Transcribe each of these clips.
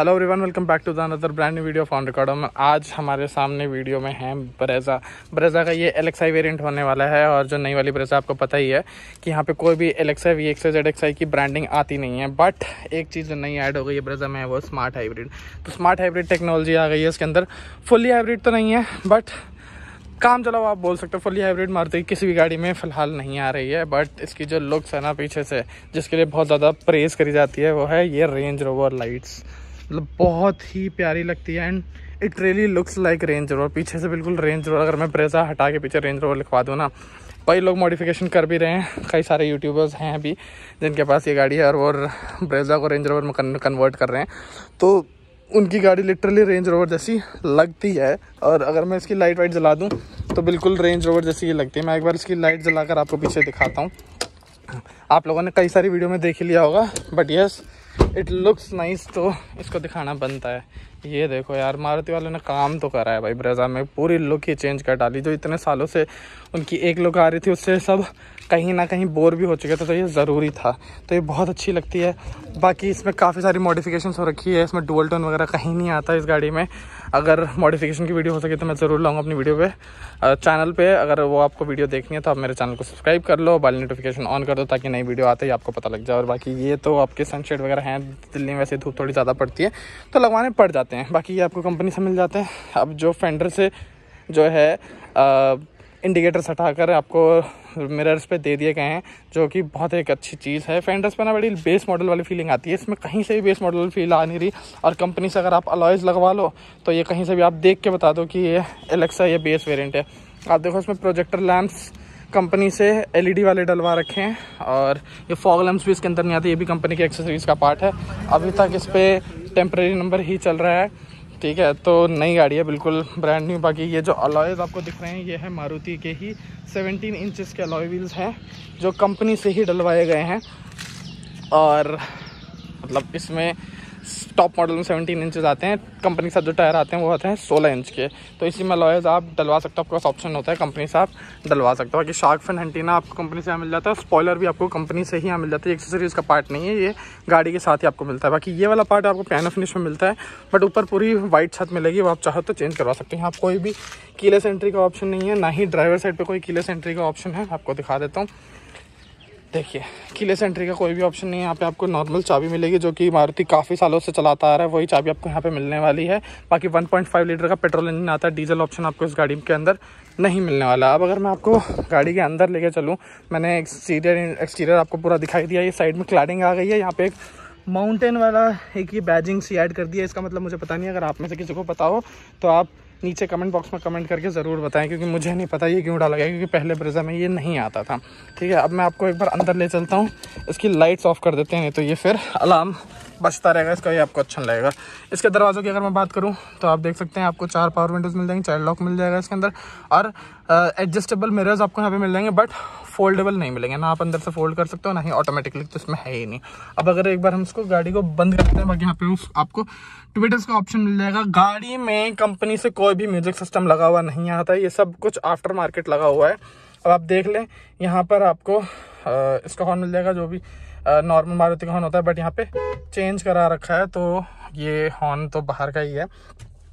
hello everyone welcome back to the another brand new video फॉन रिकॉर्डम आज हमारे सामने वीडियो में है ब्रेजा ब्रेजा का ये एलेक्साई वेरिएंट होने वाला है और जो नई वाली ब्रेजा आपको पता ही है कि यहाँ पे कोई भी Alexa V X Z X I की ब्रांडिंग आती नहीं है बट एक चीज़ जो नई ऐड हो गई है ब्रेजा में है वो स्मार्ट हाइब्रिड तो स्मार्ट हाइब्रिड टेक्नोलॉजी आ गई है इसके अंदर फुली हाइब्रिड तो नहीं है बट काम चलाओ आप बोल सकते हो फुली हाइब्रिड मारुति किसी भी गाड़ी में फ़िलहाल नहीं आ रही है बट इसकी जो लुक्स है ना पीछे से जिसके लिए बहुत ज़्यादा प्रेज करी जाती है वो है ये रेंज रोवर लाइट्स मतलब बहुत ही प्यारी लगती है and it really looks like Range Rover पीछे से बिल्कुल रेंज रोवर अगर मैं ब्रेजा हटा के पीछे रेंज रोवर लिखवा दूँ ना कई लोग मॉडिफिकेशन कर भी रहे हैं कई सारे यूट्यूबर्स हैं अभी जिनके पास ये गाड़ी है और वो ब्रेजा को रेंज रोवर में कन्वर्ट कर रहे हैं तो उनकी गाड़ी लिटरली रेंज रोवर जैसी लगती है और अगर मैं इसकी लाइट वाइट जला दूँ तो बिल्कुल रेंज रोवर जैसी ही लगती है मैं एक बार इसकी लाइट जलाकर आपको पीछे दिखाता हूँ आप लोगों ने कई सारी वीडियो में देख ही लिया होगा but yes yes, it looks nice तो इसको दिखाना बनता है ये देखो यार मारुति वालों ने काम तो करा है भाई ब्रेजा में पूरी लुक ही चेंज कर डाली जो इतने सालों से उनकी एक लुक आ रही थी उससे सब कहीं ना कहीं बोर भी हो चुके थे तो ये ज़रूरी था तो ये बहुत अच्छी लगती है बाकी इसमें काफ़ी सारी मॉडिफिकेशन हो रखी है इसमें डुअल टोन वगैरह कहीं नहीं आता इस गाड़ी में अगर मॉडिफिकेशन की वीडियो हो सके तो मैं ज़रूर लाऊंगा अपनी वीडियो पे चैनल पे अगर वो आपको वीडियो देखनी है तो आप मेरे चैनल को सब्सक्राइब कर लो बाल नोटिफिकेशन ऑन कर दो ताकि नई वीडियो आते ही आपको पता लग जाए और बाकी ये तो आपके सनशेड वगैरह हैं दिल्ली में वैसे धूप थोड़ी ज़्यादा पड़ती है तो लगवाने पड़ जाते जाते हैं बाकी ये आपको कंपनी से मिल जाते हैं अब जो फेंडर से जो है आ, इंडिकेटर्स हटाकर आपको मिरर्स पे दे दिए गए हैं जो कि बहुत एक अच्छी चीज़ है फेंडर्स पे ना बड़ी बेस मॉडल वाली फीलिंग आती है इसमें कहीं से भी बेस मॉडल वाली फील आ नहीं रही और कंपनी से अगर आप अलॉयज़ लगवा लो तो ये कहीं से भी आप देख के बता दो कि ये एलेक्सा ये बेस वेरियंट है आप देखो इसमें प्रोजेक्टर लैम्प्स कंपनी से एल वाले डलवा रखे हैं और ये फॉग लैम्प्स भी इसके अंदर नहीं आते ये भी कंपनी की एक्सेसरीज का पार्ट है अभी तक इस पर टेम्प्रेरी नंबर ही चल रहा है ठीक है तो नई गाड़ी है बिल्कुल ब्रांड न्यू बाकी ये जो अलॉयज आपको दिख रहे हैं ये है मारुति के ही 17 इंचेस के अलॉय व्हील्स हैं जो कंपनी से ही डलवाए गए हैं और मतलब इसमें टॉप मॉडल में सेवनटीन इंचज आते हैं कंपनी के साथ जो टायर आते हैं वो आते हैं सोलह इंच के तो इसी में लॉयज आप डलवा सकते हो आपके पास ऑप्शन होता है कंपनी से आप डलवा सकते हो बाकी शार्क फिन हंटीना आपको कंपनी से यहाँ मिल जाता है स्पॉयलर भी आपको कंपनी से ही यहाँ मिल जाता है एक्सेसरीज का पार्ट नहीं है ये गाड़ी के साथ ही आपको मिलता है बाकी ये वाला पार्ट आपको पैनो फिनिश में मिलता है बट ऊपर पूरी वाइट छत मिलेगी वो आप चाहो तो चेंज करवा सकते हैं यहाँ कोई भी कीलेस एंट्री का ऑप्शन नहीं है ना ही ड्राइवर साइड पर कोई कीलेस एंट्री का ऑप्शन है आपको दिखा देता हूँ देखिए किलेस एंट्री का कोई भी ऑप्शन नहीं है यहाँ पे आपको नॉर्मल चाबी मिलेगी जो कि मारुति काफ़ी सालों से चलाता आ रहा है वही चाबी आपको यहाँ पे मिलने वाली है बाकी 1.5 लीटर का पेट्रोल इंजन आता है डीजल ऑप्शन आपको इस गाड़ी के अंदर नहीं मिलने वाला अब अगर मैं आपको गाड़ी के अंदर लेके चलूँ मैंने एक्सटीरियर एक्सटीरियर आपको पूरा दिखाई दिया ये साइड में क्लाडिंग आ गई है यहाँ पे एक माउंटेन वाला एक ये बैजिंग सी एड कर दिया इसका मतलब मुझे पता नहीं अगर आप में से किसी को पता हो तो आप नीचे कमेंट बॉक्स में कमेंट करके ज़रूर बताएं क्योंकि मुझे नहीं पता ये क्यों डाला गया क्योंकि पहले ब्रेजा में ये नहीं आता था ठीक है अब मैं आपको एक बार अंदर ले चलता हूँ इसकी लाइट्स ऑफ कर देते हैं तो ये फिर अलार्म बचता रहेगा इसका भी आपको अच्छा लगेगा इसके दरवाज़ों की अगर मैं बात करूँ तो आप देख सकते हैं आपको चार पावर विंडोज़ मिल जाएंगे चाइल्ड लॉक मिल जाएगा इसके अंदर और एडजस्टेबल मिरर्स आपको यहाँ पे मिल जाएंगे बट फोल्डेबल नहीं मिलेंगे ना आप अंदर से फोल्ड कर सकते हो ना ही ऑटोमेटिकली तो इसमें है ही नहीं अब अगर एक बार हम इसको गाड़ी को बंद करते हैं बाकी यहाँ पे आपको ट्विटर्स का ऑप्शन मिल जाएगा गाड़ी में कंपनी से कोई भी म्यूजिक सिस्टम लगा हुआ नहीं आता ये सब कुछ आफ्टर मार्केट लगा हुआ है अब आप देख लें यहाँ पर आपको इसका हॉर्न मिल जाएगा जो भी नॉर्मल मारुति का हॉर्न होता है बट यहाँ पे चेंज करा रखा है तो ये हॉर्न तो बाहर का ही है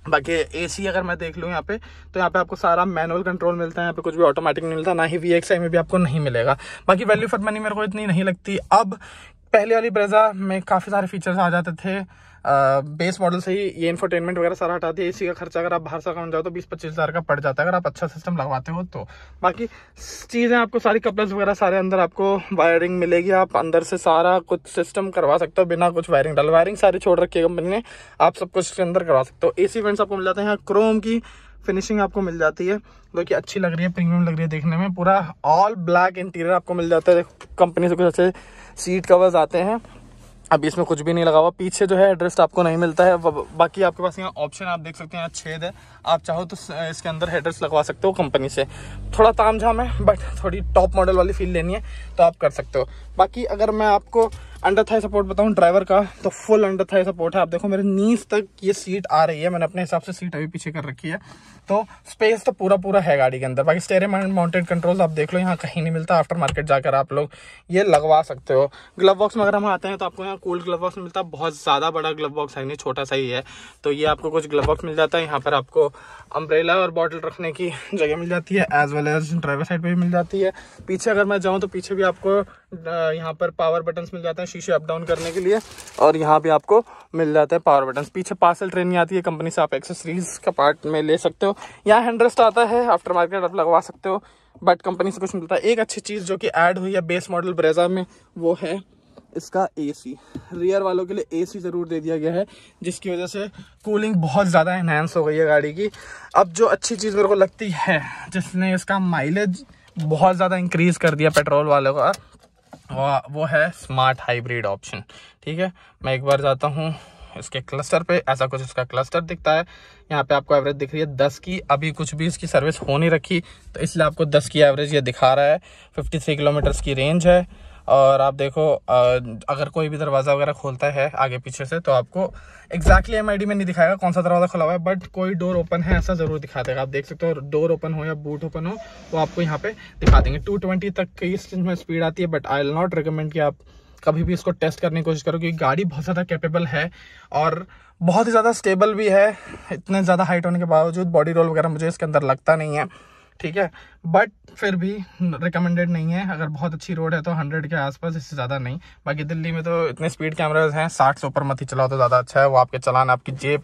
बाकी एसी अगर मैं देख लूँ यहाँ पे तो यहाँ पे आपको सारा मैनुअल कंट्रोल मिलता है यहाँ पे कुछ भी ऑटोमेटिक नहीं मिलता ना ही वी एक्स में भी आपको नहीं मिलेगा बाकी वैल्यू फॉर मनी मेरे को इतनी नहीं लगती अब पहले वाली ब्रेजा में काफ़ी सारे फीचर्स आ जाते थे बेस मॉडल से ही ये इन्फोटेनमेंट वगैरह सारा हटाती है इसी का खर्चा अगर आप बाहर से कम जाओ तो बीस पच्चीस हज़ार का पड़ जाता है अगर आप अच्छा सिस्टम लगवाते हो तो बाकी चीज़ें आपको सारी कपल्स वगैरह सारे अंदर आपको वायरिंग मिलेगी आप अंदर से सारा कुछ सिस्टम करवा सकते हो बिना कुछ वायरिंग डाल वायरिंग सारी छोड़ रखी है कंपनी ने आप सब कुछ इसके अंदर करवा सकते हो ए सी आपको मिल जाते हैं क्रोम की फिनिशिंग आपको मिल जाती है जो कि अच्छी लग रही है प्रीमियम लग रही है देखने में पूरा ऑल ब्लैक इंटीरियर आपको मिल जाता है कंपनी से कुछ अच्छे सीट कवर्स आते हैं अभी इसमें कुछ भी नहीं लगा हुआ पीछे जो है एड्रेस्ट आपको नहीं मिलता है बाकी आपके पास यहाँ ऑप्शन आप देख सकते हैं यहाँ छेद है आप चाहो तो इसके अंदर एड्रेस लगवा सकते हो कंपनी से थोड़ा ताम झाम है बट थोड़ी टॉप मॉडल वाली फील लेनी है तो आप कर सकते हो बाकी अगर मैं आपको अंडर थाई सपोर्ट बताऊं ड्राइवर का तो फुल अंडर थाई सपोर्ट है आप देखो मेरे नीस तक ये सीट आ रही है मैंने अपने हिसाब से सीट अभी पीछे कर रखी है तो स्पेस तो पूरा पूरा है गाड़ी के अंदर बाकी स्टेरिंग माउंटेड कंट्रोल आप देख लो यहाँ कहीं नहीं मिलता आफ्टर मार्केट जाकर आप लोग ये लगवा सकते हो ग्लव बॉक्स में अगर हम आते हैं तो आपको यहाँ कोल्ड ग्लव बॉक्स मिलता है बहुत ज़्यादा बड़ा ग्लव बॉक्स है नहीं छोटा सा ही है तो ये आपको कुछ ग्लव बॉक्स मिल जाता है यहाँ पर आपको अम्ब्रेला और बॉटल रखने की जगह मिल जाती है as well as driver side पर भी मिल जाती है पीछे अगर मैं जाऊँ तो पीछे भी आपको यहाँ पर पावर बटन्स मिल जाते हैं शीशे अप डाउन करने के लिए और यहाँ पे आपको मिल जाते हैं पावर बटन्स पीछे पार्सल ट्रेन नहीं आती है कंपनी से आप एक्सेसरीज का पार्ट में ले सकते हो यहाँ हैंडरेस्ट आता है आफ्टर मार्केट आप लगवा सकते हो बट कंपनी से कुछ मिलता है एक अच्छी चीज़ जो कि ऐड हुई है बेस मॉडल ब्रेजा में वो है इसका एसी रियर वालों के लिए एसी ज़रूर दे दिया गया है जिसकी वजह से कूलिंग बहुत ज़्यादा इन्हेंस हो गई है गाड़ी की अब जो अच्छी चीज़ मेरे को लगती है जिसने इसका माइलेज बहुत ज़्यादा इंक्रीज़ कर दिया पेट्रोल वालों का वो है स्मार्ट हाइब्रिड ऑप्शन ठीक है मैं एक बार जाता हूँ इसके क्लस्टर पे ऐसा कुछ इसका क्लस्टर दिखता है यहाँ पे आपको एवरेज दिख रही है दस की अभी कुछ भी इसकी सर्विस हो नहीं रखी तो इसलिए आपको दस की एवरेज ये दिखा रहा है फिफ्टी थ्री किलोमीटर्स की रेंज है और आप देखो अगर कोई भी दरवाज़ा वगैरह खोलता है आगे पीछे से तो आपको एक्जैक्टली एम में नहीं दिखाएगा कौन सा दरवाज़ा खुला हुआ है बट कोई डोर ओपन है ऐसा ज़रूर दिखा देगा आप देख सकते हो डोर ओपन हो या बूट ओपन हो वो आपको यहाँ पे दिखा देंगे 220 तक की इसमें स्पीड आती है but I will not recommend कि आप कभी भी इसको टेस्ट करने की कोशिश करो क्योंकि गाड़ी बहुत ज़्यादा कैपेबल है और बहुत ही ज़्यादा स्टेबल भी है इतने ज़्यादा हाइट होने के बावजूद बॉडी रोल वगैरह मुझे इसके अंदर लगता नहीं है ठीक है बट फिर भी रिकमेंडेड नहीं है अगर बहुत अच्छी रोड है तो हंड्रेड के आसपास इससे ज़्यादा नहीं बाकी दिल्ली में तो इतने स्पीड कैमराज हैं साठ से ऊपर मत ही चलाओ तो ज़्यादा अच्छा है वो आपके चलान आपकी जेब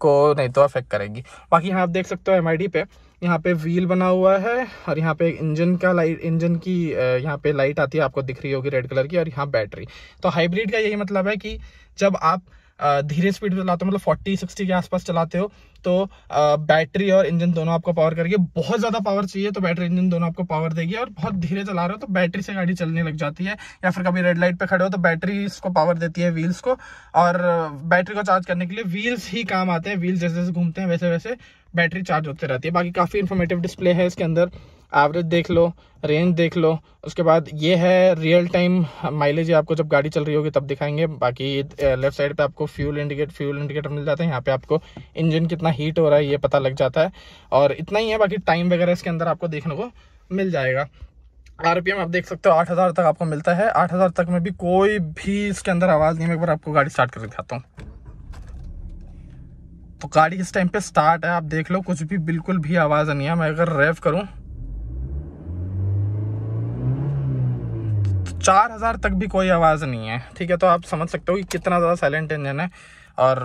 को नहीं तो अफेक्ट करेगी बाकी यहाँ आप देख सकते हो एम पे यहाँ पे व्हील बना हुआ है और यहाँ पे इंजन का लाइट इंजन की यहाँ पे लाइट आती है आपको दिख रही होगी रेड कलर की और यहाँ बैटरी तो हाइब्रिड का यही मतलब है कि जब आप धीरे स्पीड पे चलाते हो मतलब फोर्टी सिक्सटी के आसपास चलाते हो तो बैटरी और इंजन दोनों आपको पावर करेगी बहुत ज़्यादा पावर चाहिए तो बैटरी इंजन दोनों आपको पावर देगी और बहुत धीरे चला रहे हो तो बैटरी से गाड़ी चलने लग जाती है या फिर कभी रेड लाइट पे खड़े हो तो बैटरी इसको पावर देती है व्हील्स को और बैटरी को चार्ज करने के लिए व्हील्स ही काम आते हैं व्हील्स जैसे जैसे घूमते हैं वैसे वैसे बैटरी चार्ज होते रहती है बाकी काफ़ी इन्फॉर्मेटिव डिस्प्ले है इसके अंदर एवरेज देख लो रेंज देख लो उसके बाद ये है रियल टाइम माइलेज आपको जब गाड़ी चल रही होगी तब दिखाएंगे बाकी लेफ्ट साइड पे आपको फ्यूल इंडिकेट फ्यूल इंडिकेटर मिल जाता है यहाँ पे आपको इंजन कितना हीट हो रहा है ये पता लग जाता है और इतना ही है बाकी टाइम वगैरह इसके अंदर आपको देखने को मिल जाएगा आरपीएम आप देख सकते हो आठ तक आपको मिलता है आठ तक में भी कोई भी इसके अंदर आवाज़ नहीं मैं एक बार आपको गाड़ी स्टार्ट करके दिखाता हूँ तो गाड़ी इस टाइम पे स्टार्ट है आप देख लो कुछ भी बिल्कुल भी आवाज़ नहीं है मैं अगर रेव करूँ चार हज़ार तक भी कोई आवाज़ नहीं है ठीक है तो आप समझ सकते हो कि कितना ज़्यादा साइलेंट इंजन है और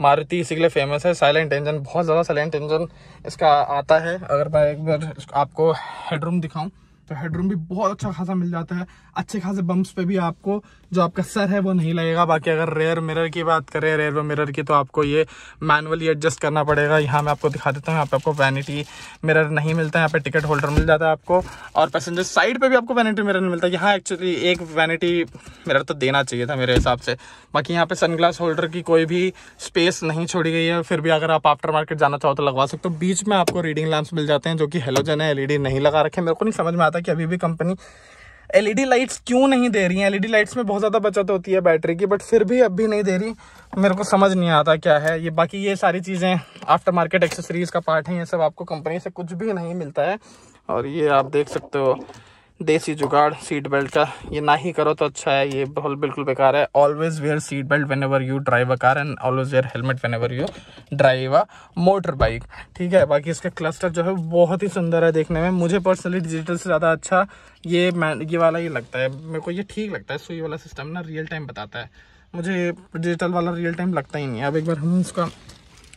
मारुति इसी के लिए फेमस है साइलेंट इंजन बहुत ज़्यादा साइलेंट इंजन इसका आता है अगर मैं एक बार आपको हेडरूम दिखाऊँ तो हेडरूम भी बहुत अच्छा खासा मिल जाता है अच्छे खासे बम्प्स पे भी आपको जो आपका सर है वो नहीं लगेगा बाकी अगर रेयर मिरर की बात करें रेयर मिरर की तो आपको ये मैनुअली एडजस्ट करना पड़ेगा यहाँ मैं आपको दिखा देता हूँ यहाँ पे आपको वैनिटी मिरर नहीं मिलता है यहाँ पे टिकट होल्डर मिल जाता है आपको और पैसेंजर साइड पर भी आपको वैनिटी मिररर मिलता है यहाँ एक्चुअली एक वैनिटी मिररर तो देना चाहिए था मेरे हिसाब से बाकी यहाँ पर सन होल्डर की कोई भी स्पेस नहीं छोड़ी गई है फिर भी अगर आप आफ्टर मार्केट जाना चाहो तो लगवा सकते हो बीच में आपको रीडिंग लैम्प्स मिल जाते हैं जो कि हेलोजन है एलईडी नहीं लगा रखे मेरे को नहीं समझ में आता कि अभी भी कंपनी एलईडी लाइट्स क्यों नहीं दे रही हैं एलईडी लाइट्स में बहुत ज़्यादा बचत होती है बैटरी की बट फिर भी अब भी नहीं दे रही मेरे को समझ नहीं आता क्या है ये बाकी ये सारी चीज़ें आफ्टर मार्केट एक्सेसरीज़ का पार्ट है ये सब आपको कंपनी से कुछ भी नहीं मिलता है और ये आप देख सकते हो देसी जुगाड़ सीट बेल्ट का ये ना ही करो तो अच्छा है ये बहुत बिल्कुल बेकार है always wear seat belt whenever you drive a car and always wear helmet whenever you drive a motorbike ठीक है बाकी इसका क्लस्टर जो है बहुत ही सुंदर है देखने में मुझे पर्सनली डिजिटल से ज़्यादा अच्छा ये ये वाला ये लगता है मेरे को ये ठीक लगता है सो ये वाला सिस्टम ना रियल टाइम बताता है मुझे डिजिटल वाला रियल टाइम लगता ही नहीं है अब एक बार हम उसका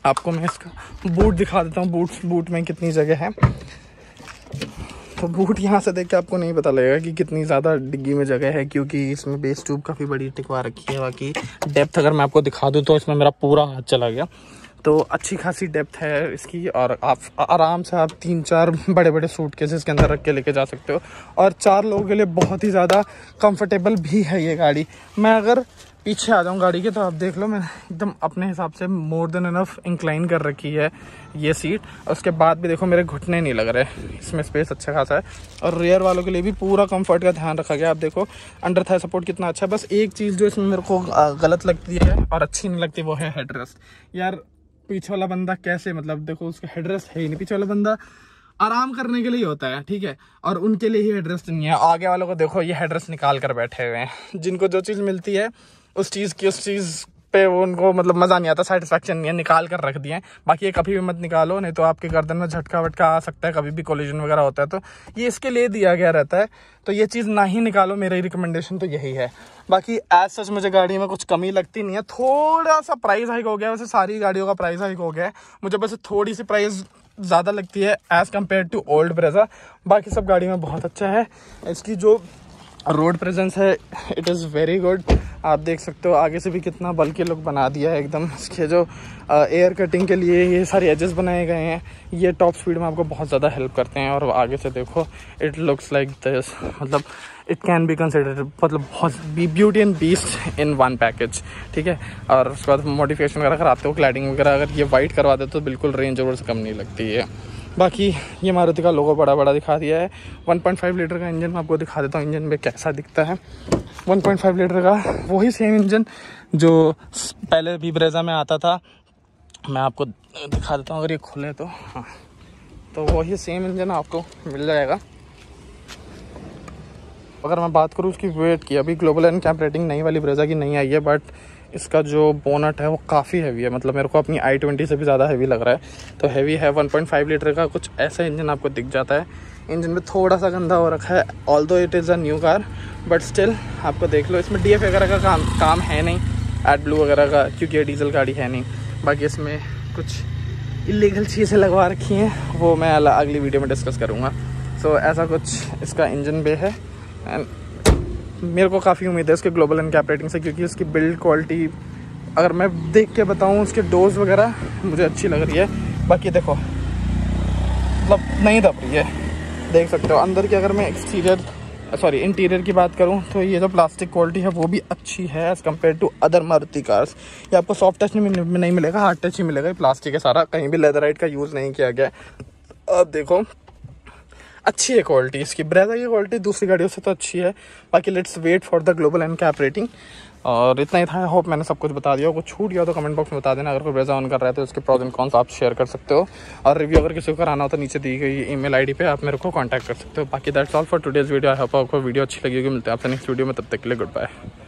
आपको मैं इसका बूट दिखा देता हूँ बूट बूट में कितनी जगह है तो बूट यहाँ से देख के आपको नहीं पता लगेगा कि कितनी ज़्यादा डिग्गी में जगह है क्योंकि इसमें बेस ट्यूब काफ़ी बड़ी टिकवा रखी है बाकी डेप्थ अगर मैं आपको दिखा दूँ तो इसमें मेरा पूरा हाथ चला गया तो अच्छी खासी डेप्थ है इसकी और आप आराम से आप तीन चार बड़े बड़े सूट केसेस के अंदर रख के लेके जा सकते हो और चार लोगों के लिए बहुत ही ज़्यादा कंफर्टेबल भी है ये गाड़ी मैं अगर पीछे आ जाऊँ गाड़ी के तो आप देख लो मैंने एकदम अपने हिसाब से मोर देन इनफ इंक्लाइन कर रखी है ये सीट उसके बाद भी देखो मेरे घुटने नहीं लग रहे इसमें स्पेस अच्छा खासा है और रेयर वालों के लिए भी पूरा कंफर्ट का ध्यान रखा गया आप देखो अंडर था सपोर्ट कितना अच्छा है बस एक चीज़ जो इसमें मेरे को गलत लगती है और अच्छी नहीं लगती वो है हेड रेस्ट यार पीछे वाला बंदा कैसे मतलब देखो उसका हेडरेस्ट है ही नहीं पीछे वाला बंदा आराम करने के लिए होता है ठीक है और उनके लिए ही हेडरेस्ट नहीं है आगे वालों को देखो ये एड्रेस निकाल कर बैठे हुए हैं जिनको जो चीज़ मिलती है उस चीज़ की उस चीज़ पे वो उनको मतलब मज़ा नहीं आता सेटिस्फेक्शन नहीं है निकाल कर रख दिया है बाकी ये कभी भी मत निकालो नहीं तो आपके गर्दन में झटका वटका आ सकता है कभी भी कोलिजन वगैरह होता है तो ये इसके लिए दिया गया रहता है तो ये चीज़ ना ही निकालो मेरी रिकमेंडेशन तो यही है बाकी एज सच मुझे गाड़ी में कुछ कमी लगती नहीं है थोड़ा सा प्राइस हाइक हो गया वैसे सारी गाड़ियों का प्राइस हाइक हो गया है मुझे बस थोड़ी सी प्राइस ज़्यादा लगती है as compare to old Brezza बाकी सब गाड़ी में बहुत अच्छा है इसकी जो रोड प्रेजेंस है इट इज़ वेरी गुड आप देख सकते हो आगे से भी कितना बल्कि लुक बना दिया है एकदम इसके जो एयर कटिंग के लिए ये सारे एजेस बनाए गए हैं ये टॉप स्पीड में आपको बहुत ज़्यादा हेल्प करते हैं और आगे से देखो इट लुक्स लाइक दिस मतलब इट कैन बी कंसिडर मतलब बहुत b beauty and beast in one package ठीक है और उसके बाद मॉडिफिकेशन वगैरह कराते हो क्लैडिंग वगैरह अगर ये वाइट करवा दे तो बिल्कुल रेंज ओवर से कम नहीं लगती है बाकी ये मारुति का लोगो बड़ा बड़ा दिखा दिया है 1.5 लीटर का इंजन मैं आपको दिखा देता हूँ इंजन में कैसा दिखता है 1.5 लीटर का वही सेम इंजन जो पहले भी ब्रेजा में आता था मैं आपको दिखा देता हूँ अगर ये खुले तो हाँ तो वही सेम इंजन आपको मिल जाएगा अगर मैं बात करूँ उसकी वेट की अभी ग्लोबल एंड कैप रेटिंग नई वाली ब्रेजा की नहीं आई है बट इसका जो बोनट है वो काफ़ी हैवी है मतलब मेरे को अपनी आई ट्वेंटी से भी ज़्यादा हैवी लग रहा है तो हैवी है 1.5 लीटर का कुछ ऐसा इंजन आपको दिख जाता है इंजन में थोड़ा सा गंदा हो रखा है although it is a new car but still आपको देख लो इसमें डी वगैरह का काम काम है नहीं एड ब्लू वगैरह का क्योंकि ये डीजल गाड़ी है नहीं बाकी इसमें कुछ इलीगल चीज़ें लगवा रखी हैं वो मैं अगली वीडियो में डिस्कस करूँगा सो so, ऐसा कुछ इसका इंजन भी है एंड मेरे को काफ़ी उम्मीद है उसके ग्लोबल इनकैप रेटिंग से क्योंकि उसकी बिल्ड क्वालिटी अगर मैं देख के बताऊँ उसके डोज वगैरह मुझे अच्छी लग रही है बाकी देखो मतलब नहीं दब रही है देख सकते हो अंदर की अगर मैं एक्सटीरियर सॉरी इंटीरियर की बात करूं तो ये जो प्लास्टिक क्वालिटी है वो भी अच्छी है as compare to other Maruti cars ये आपको सॉफ्ट टच नहीं मिलेगा हार्ड टच ही मिलेगा प्लास्टिक है सारा कहीं भी लेदर राइट का यूज़ नहीं किया गया अब देखो अच्छी है क्वालिटी इसकी ब्रेजा की क्वालिटी दूसरी गाड़ियों से तो अच्छी है बाकी let's wait for the global NCAP rating और इतना ही था आई होप मैंने सब कुछ बता दिया कुछ छूट गया तो कमेंट बॉक्स में बता देना अगर कोई ब्रेजा ऑन कर रहा है तो उसके प्रॉब्लम कौन सा आप शेयर कर सकते हो और रिव्यू अगर किसी को कराना हो तो नीचे दी गई ईमेल आईडी पे आप मेरे को कांटेक्ट कर सकते हो बाकी that's all for today's video I hope आपको वीडियो अच्छी लगी होगी मिलते हैं आपसे नेक्स्ट वीडियो में तब तक के लिए गुड बाय